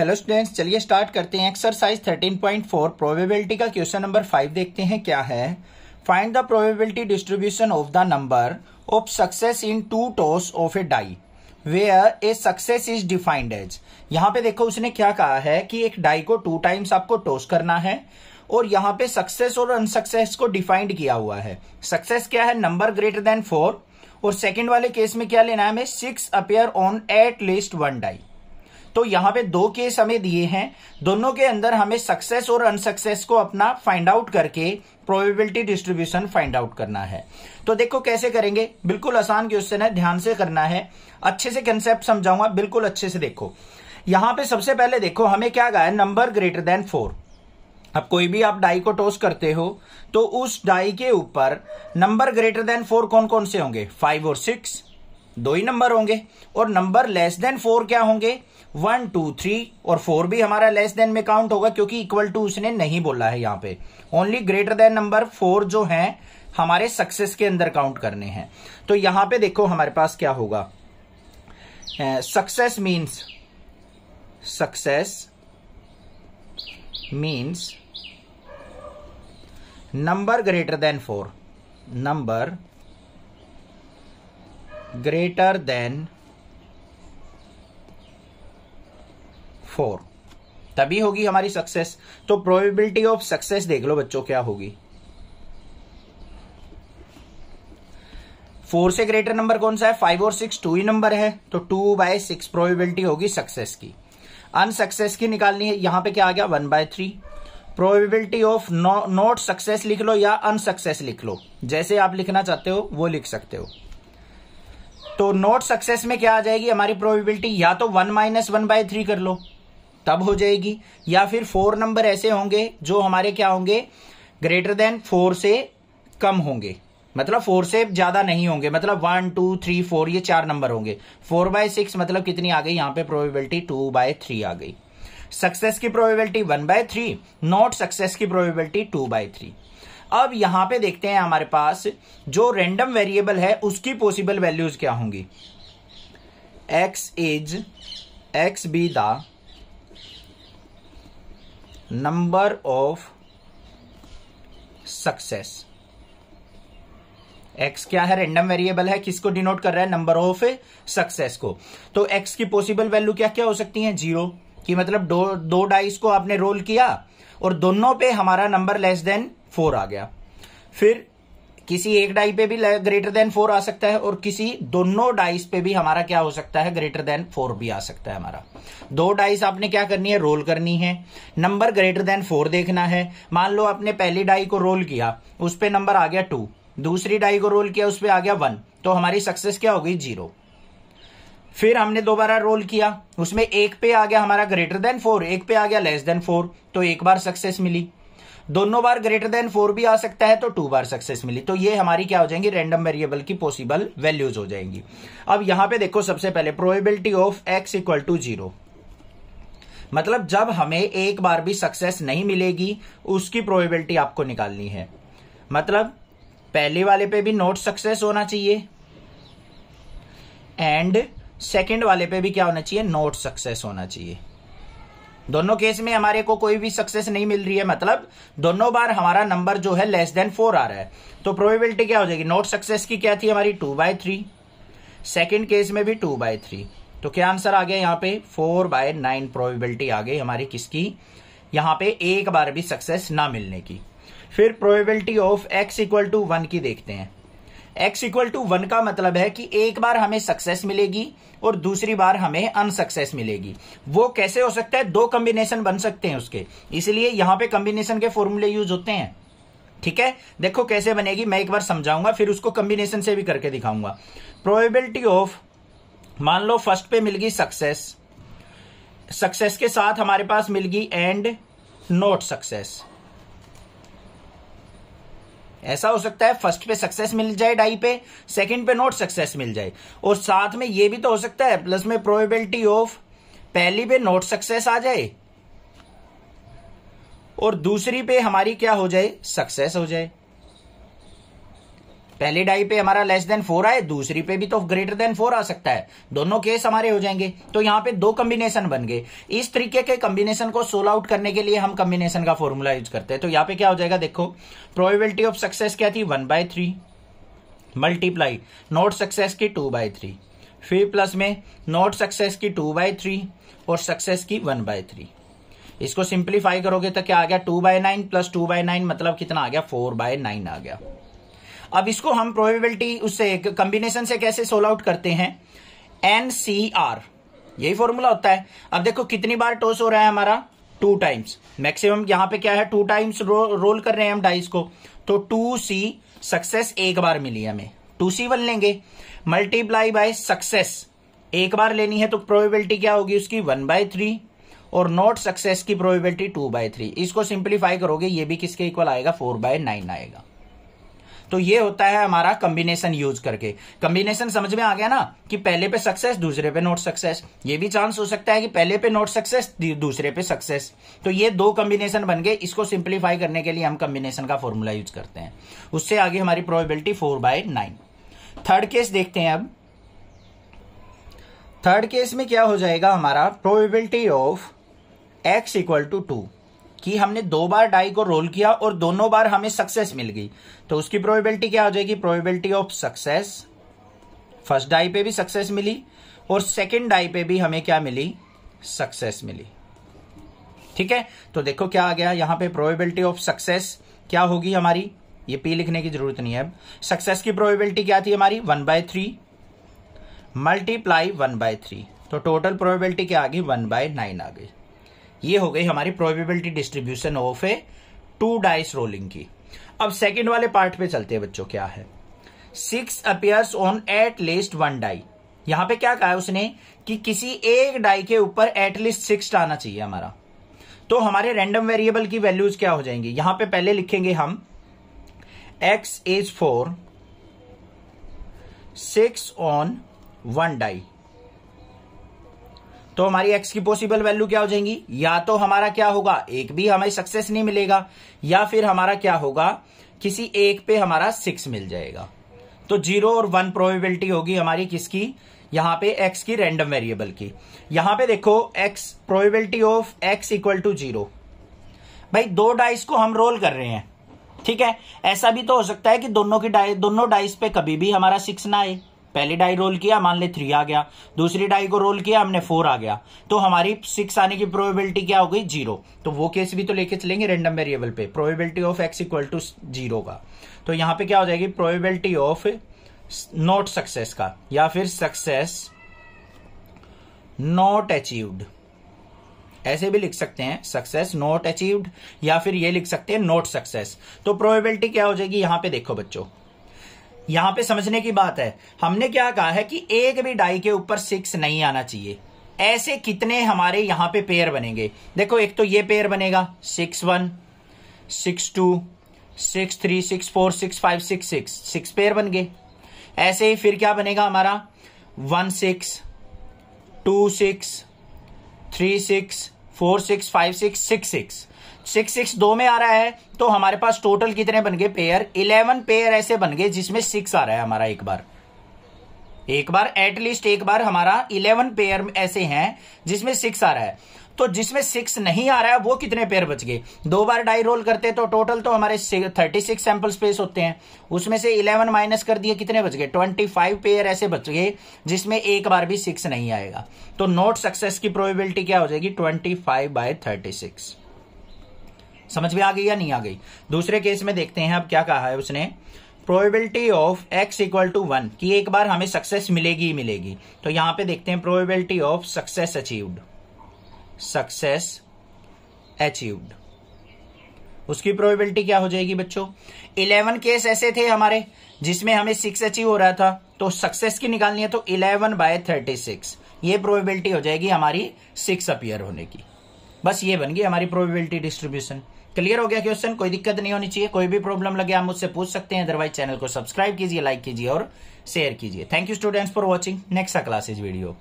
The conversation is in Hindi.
हेलो स्टूडेंट्स चलिए स्टार्ट करते हैं एक्सरसाइज 13.4 प्रोबेबिलिटी का क्वेश्चन नंबर फाइव देखते हैं क्या है find the probability distribution of the number of success in two toss of a die where a success is defined as यहाँ पे देखो उसने क्या कहा है कि एक डाई को टू टाइम्स आपको टॉस करना है और यहाँ पे सक्सेस और अनसक्सेस को डिफाइंड किया हुआ है सक्सेस क्या है नंबर ग्रेटर देन फोर और सेकेंड वाले केस में क्या लेना है हमें six appear on at least one die तो यहाँ पे दो केस हमें दिए हैं दोनों के अंदर हमें सक्सेस और अनसक्सेस को अपना फाइंड आउट करके प्रोबेबिलिटी डिस्ट्रीब्यूशन फाइंड आउट करना है तो देखो कैसे करेंगे बिल्कुल आसान क्वेश्चन है ध्यान से करना है अच्छे से कंसेप्ट समझाऊंगा बिल्कुल अच्छे से देखो यहां पे सबसे पहले देखो हमें क्या गया नंबर ग्रेटर देन फोर अब कोई भी आप डाई को टोस करते हो तो उस डाई के ऊपर नंबर ग्रेटर देन फोर कौन कौन से होंगे फाइव और सिक्स दो ही नंबर होंगे और नंबर लेस देन फोर क्या होंगे वन टू थ्री और फोर भी हमारा लेस देन में काउंट होगा क्योंकि इक्वल टू उसने नहीं बोला है यहां पे only greater than number four जो है हमारे सक्सेस के अंदर काउंट करने हैं तो यहां पे देखो हमारे पास क्या होगा success means success means number greater than four number greater than four तभी होगी हमारी सक्सेस तो प्रोबेबिलिटी ऑफ सक्सेस देख लो बच्चों क्या होगी फोर से ग्रेटर नंबर कौन सा है फाइव और सिक्स टू ही नंबर है तो टू बाय सिक्स प्रोबेबिलिटी होगी सक्सेस की अनसक्सेस की निकालनी है यहां पे क्या आ गया one by three probability of not success लिख लो या अनसक्सेस लिख लो जैसे आप लिखना चाहते हो वो लिख सकते हो तो नॉट सक्सेस में क्या आ जाएगी हमारी प्रोबेबिलिटी या तो one minus one by three कर लो तब हो जाएगी या फिर फोर नंबर ऐसे होंगे जो हमारे क्या होंगे ग्रेटर देन फोर से कम होंगे मतलब फोर से ज्यादा नहीं होंगे मतलब वन टू थ्री फोर ये चार नंबर होंगे फोर बाय सिक्स मतलब कितनी आ गई यहां पे प्रोबेबिलिटी टू बाय थ्री आ गई सक्सेस की probability one by three not success की प्रोबेबिलिटी टू बाय थ्री अब यहां पे देखते हैं हमारे पास जो रेंडम वेरिएबल है उसकी पॉसिबल वैल्यूज क्या होंगी X is X be the number of success X क्या है रेंडम वेरिएबल है किसको डिनोट कर रहा है नंबर ऑफ सक्सेस को तो एक्स की पॉसिबल वैल्यू क्या क्या हो सकती है जीरो कि मतलब दो दो डाइस को आपने रोल किया और दोनों पे हमारा नंबर लेस देन फोर आ गया फिर किसी एक डाई पे भी ग्रेटर देन फोर आ सकता है और किसी दोनों डाइस पे भी हमारा क्या हो सकता है ग्रेटर देन फोर भी आ सकता है हमारा दो डाइस आपने क्या करनी है रोल करनी है नंबर ग्रेटर देन फोर देखना है मान लो आपने पहली डाई को रोल किया उस पर नंबर आ गया टू दूसरी डाई को रोल किया उस पर आ गया वन तो हमारी सक्सेस क्या हो गई जीरो फिर हमने दोबारा रोल किया उसमें एक पे आ गया हमारा ग्रेटर देन फोर एक पे आ गया लेस देन फोर तो एक बार सक्सेस मिली दोनों बार ग्रेटर देन फोर भी आ सकता है तो टू बार सक्सेस मिली तो ये हमारी क्या हो जाएंगी रैंडम वेरिएबल की पॉसिबल वैल्यूज हो जाएंगी अब यहां पे देखो सबसे पहले probability of X equal to zero मतलब जब हमें एक बार भी सक्सेस नहीं मिलेगी उसकी प्रोबेबिलिटी आपको निकालनी है मतलब पहले वाले पे भी नोट सक्सेस होना चाहिए एंड सेकेंड वाले पे भी क्या होना चाहिए नोट सक्सेस होना चाहिए दोनों केस में हमारे को कोई भी सक्सेस नहीं मिल रही है मतलब दोनों बार हमारा नंबर जो है लेस देन फोर आ रहा है तो प्रोबेबिलिटी क्या हो जाएगी नोट सक्सेस की क्या थी हमारी two by three second case में भी टू बाय थ्री तो क्या आंसर आ गया यहाँ पे फोर बाय नाइन प्रोबेबिलिटी आ गई हमारी किसकी यहाँ पे एक बार भी सक्सेस ना मिलने की फिर probability of X equal to one की देखते हैं एक्स इक्वल टू वन का मतलब है कि एक बार हमें सक्सेस मिलेगी और दूसरी बार हमें अनसक्सेस मिलेगी वो कैसे हो सकता है दो कॉम्बिनेशन बन सकते हैं उसके इसलिए यहां पे कॉम्बिनेशन के फॉर्मूले यूज होते हैं ठीक है देखो कैसे बनेगी मैं एक बार समझाऊंगा फिर उसको कॉम्बिनेशन से भी करके दिखाऊंगा प्रोबेबिलिटी ऑफ मान लो फर्स्ट पे मिलगी सक्सेस सक्सेस के साथ हमारे पास मिलगी एंड नॉट सक्सेस ऐसा हो सकता है फर्स्ट पे सक्सेस मिल जाए डाई पे सेकंड पे नॉट सक्सेस मिल जाए और साथ में ये भी तो हो सकता है प्लस में प्रोबेबिलिटी ऑफ पहली पे नॉट सक्सेस आ जाए और दूसरी पे हमारी क्या हो जाए सक्सेस हो जाए पहली डाई पे हमारा लेस देन फोर आए दूसरी पे भी तो ग्रेटर देन फोर आ सकता है दोनों केस हमारे हो जाएंगे तो यहाँ पे दो कम्बिनेशन बन गए इस तरीके के कम्बिनेशन को सोल आउट करने के लिए हम कम्बिनेशन का फॉर्मूला यूज करते हैं तो यहाँ पे क्या हो जाएगा देखो प्रोबेबिलिटी ऑफ सक्सेस क्या थी one by three multiply not success की टू बाय थ्री फिर प्लस में नॉट सक्सेस की टू बाय थ्री और सक्सेस की वन बाय थ्री इसको सिंप्लीफाई करोगे तो क्या आ गया two by nine plus two by nine मतलब कितना आ गया फोर बाय नाइन आ गया अब इसको हम प्रोबेबिलिटी उससे कंबिनेशन से कैसे सोल आउट करते हैं एन सी आर यही फॉर्मूला होता है अब देखो कितनी बार टॉस हो रहा है हमारा टू टाइम्स मैक्सिमम यहां पे क्या है टू टाइम्स रो, रोल कर रहे हैं हम डाइस को तो टू सी सक्सेस एक बार मिली हमें टू सी वन लेंगे मल्टीप्लाई बाय सक्सेस एक बार लेनी है तो प्रोबेबिलिटी क्या होगी उसकी वन बाय थ्री और नॉट सक्सेस की प्रोबेबिलिटी टू बाय थ्री इसको सिंप्लीफाई करोगे ये भी किसके इक्वल आएगा फोर बाय नाइन आएगा तो ये होता है हमारा कॉम्बिनेशन यूज करके कॉम्बिनेशन समझ में आ गया ना कि पहले पे सक्सेस दूसरे पे नोट सक्सेस ये भी चांस हो सकता है कि पहले पे नोट सक्सेस दूसरे पे सक्सेस तो ये दो कॉम्बिनेशन बन गए इसको सिंप्लीफाई करने के लिए हम कॉम्बिनेशन का फॉर्मूला यूज करते हैं उससे आगे हमारी probability four by nine third case देखते हैं अब थर्ड केस में क्या हो जाएगा हमारा probability of X equal to two कि हमने दो बार डाई को रोल किया और दोनों बार हमें सक्सेस मिल गई तो उसकी प्रोबेबिलिटी क्या हो जाएगी probability of success first die पे भी सक्सेस मिली और सेकेंड डाई पे भी हमें क्या मिली सक्सेस मिली ठीक है तो देखो क्या आ गया यहां पे प्रोबेबिलिटी ऑफ सक्सेस क्या होगी हमारी ये पी लिखने की जरूरत नहीं है अब सक्सेस की प्रोबेबिलिटी क्या थी हमारी one by three multiply one by three तो टोटल प्रोबेबिलिटी क्या आ गई वन बाय नाइन आ गई ये हो गई हमारी probability distribution of a two dice rolling की अब सेकेंड वाले पार्ट पे चलते हैं बच्चों क्या है six appears on at least one die यहां पे क्या कहा उसने कि किसी एक डाई के ऊपर एटलीस्ट सिक्स आना चाहिए हमारा तो हमारे रैंडम वेरिएबल की वैल्यूज क्या हो जाएंगी यहां पे पहले लिखेंगे हम x is four six on one die तो हमारी एक्स की पॉसिबल वैल्यू क्या हो जाएंगी या तो हमारा क्या होगा एक भी हमें सक्सेस नहीं मिलेगा या फिर हमारा क्या होगा किसी एक पे हमारा सिक्स मिल जाएगा तो जीरो और वन प्रोबेबिलिटी होगी हमारी किसकी यहां पे एक्स की रैंडम वेरिएबल की यहां पे देखो X probability of X equal to zero भाई दो डाइस को हम रोल कर रहे हैं ठीक है ऐसा भी तो हो सकता है कि दोनों की डाइस दोनों डाइस पे कभी भी हमारा सिक्स ना आए पहली डाई रोल किया मान ले थ्री आ गया दूसरी डाई को रोल किया हमने फोर आ गया तो हमारी सिक्स आने की प्रोबेबिलिटी क्या हो गई जीरो तो वो केस भी तो लेके चलेंगे रेंडम वेरिएबल पे probability of X equal to zero का तो यहां पे क्या हो जाएगी प्रोबेबिलिटी ऑफ नॉट सक्सेस का या फिर सक्सेस नॉट अचीव्ड ऐसे भी लिख सकते हैं सक्सेस नॉट अचीव्ड या फिर ये लिख सकते हैं नॉट सक्सेस तो प्रोबेबिलिटी क्या हो जाएगी यहां पे देखो बच्चों यहां पे समझने की बात है हमने क्या कहा है कि एक भी डाई के ऊपर सिक्स नहीं आना चाहिए ऐसे कितने हमारे यहां पे पेयर बनेंगे देखो एक तो ये पेयर बनेगा six one six two six three six four six five six six six pair बन गए ऐसे ही फिर क्या बनेगा हमारा one six two six three six four six five six six six six six दो में आ रहा है तो हमारे पास टोटल कितने बन गए पेयर इलेवन पेयर ऐसे बन गए जिसमें सिक्स आ रहा है हमारा एक बार एक बार एटलीस्ट एक बार हमारा इलेवन पेयर ऐसे हैं जिसमें सिक्स आ रहा है तो जिसमें सिक्स नहीं आ रहा है वो कितने पेयर बच गए दो बार डाई रोल करते तो टोटल तो हमारे थर्टी सिक्स सैंपल स्पेस होते हैं उसमें से इलेवन माइनस कर दिए कितने बच गए ट्वेंटी फाइव पेयर ऐसे बच गए जिसमें एक बार भी सिक्स नहीं आएगा तो नोट सक्सेस की प्रोबेबिलिटी क्या हो जाएगी twenty five by thirty six समझ में आ गई या नहीं आ गई दूसरे केस में देखते हैं अब क्या कहा है उसने probability of X equal to one कि एक बार हमें सक्सेस मिलेगी ही मिलेगी तो यहां पे देखते हैं probability of success achieved success achieved उसकी प्रोबेबिलिटी क्या हो जाएगी बच्चों इलेवन केस ऐसे थे हमारे जिसमें हमें सिक्स अचीव हो रहा था तो सक्सेस की निकालनी है तो इलेवन बाय थर्टी सिक्स ये प्रोबेबिलिटी हो जाएगी हमारी सिक्स अपियर होने की बस ये बन गई हमारी प्रोबेबिलिटी डिस्ट्रीब्यूशन क्लियर हो गया क्वेश्चन कोई दिक्कत नहीं होनी चाहिए कोई भी प्रॉब्लम लगे आप मुझसे पूछ सकते हैं अदरवाइज चैनल को सब्सक्राइब कीजिए लाइक कीजिए और शेयर कीजिए thank you students for watching next classes video